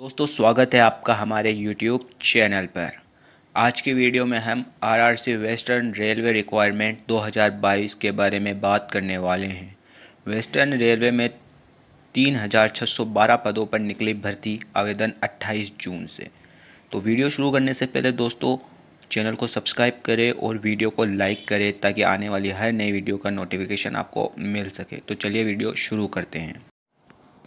दोस्तों स्वागत है आपका हमारे YouTube चैनल पर आज के वीडियो में हम आरआरसी वेस्टर्न रेलवे रिक्वायरमेंट 2022 के बारे में बात करने वाले हैं वेस्टर्न रेलवे में 3612 पदों पर निकली भर्ती आवेदन 28 जून से तो वीडियो शुरू करने से पहले दोस्तों चैनल को सब्सक्राइब करें और वीडियो को लाइक करें ताकि आने वाली हर नई वीडियो का नोटिफिकेशन आपको मिल सके तो चलिए वीडियो शुरू करते हैं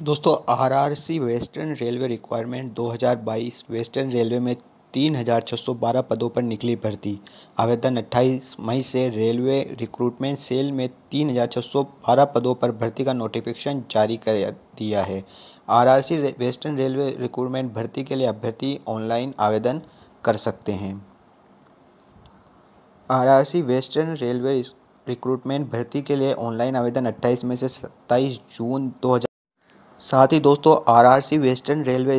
दोस्तों RRC western railway requirement 2022 western railway में 3,612 पदों पर निकली भर्ती आवेदन 28 मई से रेलवे रिक्रूटमेंट सेल में 3,612 पदों पर भर्ती का नोटिफिकेशन जारी कर दिया है आरआरसी वेस्टर्न रेलवे रिक्रूटमेंट भर्ती के लिए अभ्यर्थी ऑनलाइन आवेदन कर सकते हैं आरआरसी वेस्टर्न रेलवे रिक्रूटमेंट भर्ती के लिए ऑनलाइन आवेदन 28 मई से 27 जून दो साथ ही दोस्तों आरआरसी वेस्टर्न रेलवे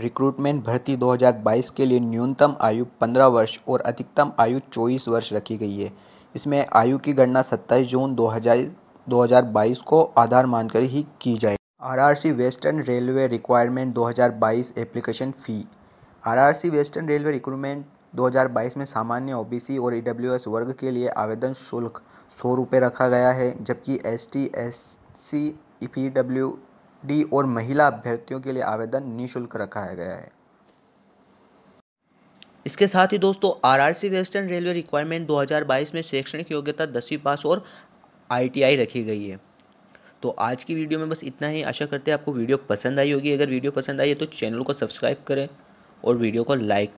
रिक्रूटमेंट भर्ती 2022 के लिए न्यूनतम आयु 15 वर्ष और अधिकतम आयु 24 वर्ष रखी गई है इसमें आयु की गणना 27 जून 2000 2022 को आधार मानकर ही की जाए RRC western railway requirement 2022 application fee RRC western railway recruitment 2022 में सामान्य ओबीसी और ईडब्ल्यूएस वर्ग के लिए आवेदन शुल्क सौ रुपये रखा गया है जबकि S T S C P W D और महिला अभ्यर्थियों के लिए आवेदन निःशुल्क रखा गया है इसके साथ ही दोस्तों आरआरसी वेस्टर्न रेलवे रिक्वायरमेंट 2022 में शैक्षणिक योग्यता दसवीं पास और आईटीआई रखी गई है तो आज की वीडियो में बस इतना ही आशा करते हैं आपको वीडियो पसंद आई होगी अगर वीडियो पसंद आई है तो चैनल को सब्सक्राइब करें और वीडियो को लाइक